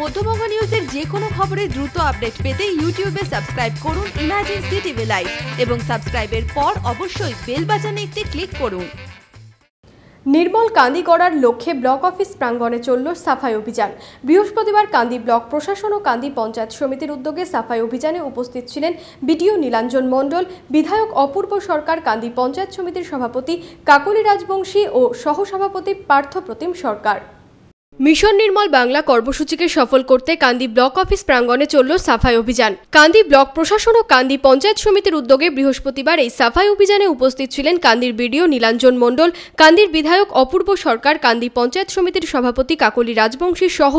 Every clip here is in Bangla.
মধ্যবঙ্গ নিউজের যে কোনো খবরের দ্রুত আপডেট পেতে ইউটিউবে সাবস্ক্রাইব করুন ইমার্জেন্সি টিভি লাইভ এবং সাবস্ক্রাইবের পর অবশ্যই বেল বাজানে একটি ক্লিক করুন নির্মল কান্দি করার লক্ষ্যে ব্লক অফিস প্রাঙ্গণে চলল সাফাই অভিযান বৃহস্পতিবার কান্দি ব্লক প্রশাসন ও কান্দি পঞ্চায়েত সমিতির উদ্যোগে সাফাই অভিযানে উপস্থিত ছিলেন বিডিও নীলাঞ্জন মণ্ডল বিধায়ক অপূর্ব সরকার কান্দি পঞ্চায়েত সমিতির সভাপতি কাকলি রাজবংশী ও সহসভাপতি পার্থপ্রতিম সরকার মিশন নির্মল বাংলা কর্মসূচিকে সফল করতে কান্দি ব্লক অফিস প্রাঙ্গনে চলল সাফাই অভিযান কান্দি ব্লক প্রশাসন ও কান্দি পঞ্চায়েত সমিতির উদ্যোগে বৃহস্পতিবার এই সাফাই অভিযানে উপস্থিত ছিলেন কান্দির বিডিও নীলাঞ্জন মণ্ডল কান্দির বিধায়ক অপূর্ব সরকার কান্দি পঞ্চায়েত সমিতির সভাপতি কাকলি রাজবংশী সহ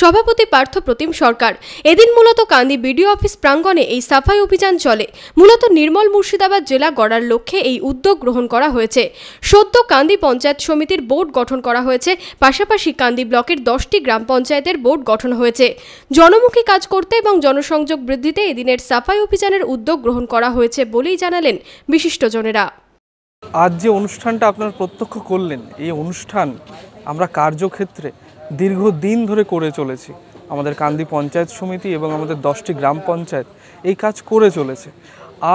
সভাপতি পার্থ প্রতিম সরকার এদিন মূলত কান্দি বিডিও অফিস প্রাঙ্গনে এই সাফাই অভিযান চলে মূলত নির্মল মুর্শিদাবাদ জেলা গড়ার লক্ষ্যে এই উদ্যোগ গ্রহণ করা হয়েছে সদ্য কান্দি পঞ্চায়েত সমিতির বোর্ড গঠন করা হয়েছে পাশাপাশি কান্দি ব্লক ব্লকের দশটি গ্রাম পঞ্চায়েতের বোর্ড গঠন হয়েছে জনমুখী কাজ করতে এবং জনসংযোগ বৃদ্ধিতে এদিনের সাফাই অভিযানের উদ্যোগ গ্রহণ করা হয়েছে বলেই জানালেন বিশিষ্টজনেরা আজ যে অনুষ্ঠানটা আপনারা প্রত্যক্ষ করলেন এই অনুষ্ঠান আমরা কার্যক্ষেত্রে দীর্ঘ দিন ধরে করে চলেছি আমাদের কান্দি পঞ্চায়েত সমিতি এবং আমাদের দশটি গ্রাম পঞ্চায়েত এই কাজ করে চলেছে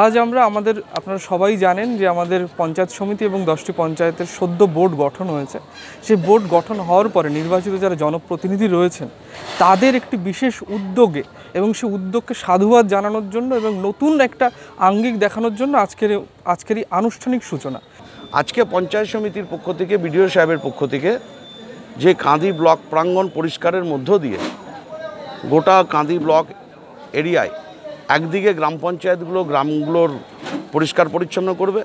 আজ আমরা আমাদের আপনারা সবাই জানেন যে আমাদের পঞ্চায়েত সমিতি এবং দশটি পঞ্চায়েতের সদ্য বোর্ড গঠন হয়েছে সেই বোর্ড গঠন হওয়ার পরে নির্বাচিত যারা জনপ্রতিনিধি রয়েছেন তাদের একটি বিশেষ উদ্যোগে এবং সেই উদ্যোগকে সাধুবাদ জানানোর জন্য এবং নতুন একটা আঙ্গিক দেখানোর জন্য আজকের আজকের এই আনুষ্ঠানিক সূচনা আজকে পঞ্চায়েত সমিতির পক্ষ থেকে বিডিও সাহেবের পক্ষ থেকে যে কাঁদি ব্লক প্রাঙ্গণ পরিষ্কারের মধ্য দিয়ে গোটা কাঁদি ব্লক এরিয়ায় একদিকে গ্রাম পঞ্চায়েতগুলো গ্রামগুলোর পরিষ্কার পরিচ্ছন্ন করবে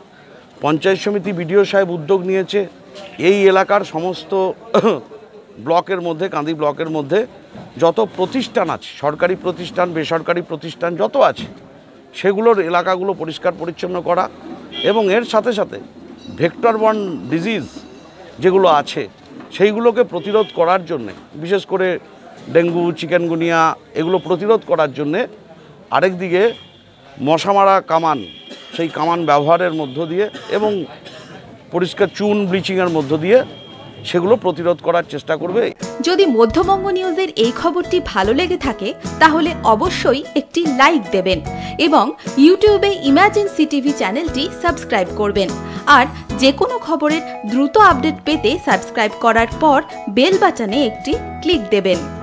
পঞ্চায়েত সমিতি বিডিও সাহেব উদ্যোগ নিয়েছে এই এলাকার সমস্ত ব্লকের মধ্যে কান্দি ব্লকের মধ্যে যত প্রতিষ্ঠান আছে সরকারি প্রতিষ্ঠান বেসরকারি প্রতিষ্ঠান যত আছে সেগুলোর এলাকাগুলো পরিষ্কার পরিচ্ছন্ন করা এবং এর সাথে সাথে ভেক্টর বন ডিজিজ যেগুলো আছে সেইগুলোকে প্রতিরোধ করার জন্যে বিশেষ করে ডেঙ্গু চিকেনগুনিয়া এগুলো প্রতিরোধ করার জন্যে আরেকদিকে মশামারা কামান সেই কামান ব্যবহারের মধ্য দিয়ে এবং পরিষ্কার চুন ব্লিচিংয়ের মধ্য দিয়ে সেগুলো প্রতিরোধ করার চেষ্টা করবে যদি মধ্যবঙ্গ নিউজের এই খবরটি ভালো লেগে থাকে তাহলে অবশ্যই একটি লাইক দেবেন এবং ইউটিউবে ইমার্জেন্সি টিভি চ্যানেলটি সাবস্ক্রাইব করবেন আর যে কোনো খবরের দ্রুত আপডেট পেতে সাবস্ক্রাইব করার পর বেল বাটনে একটি ক্লিক দেবেন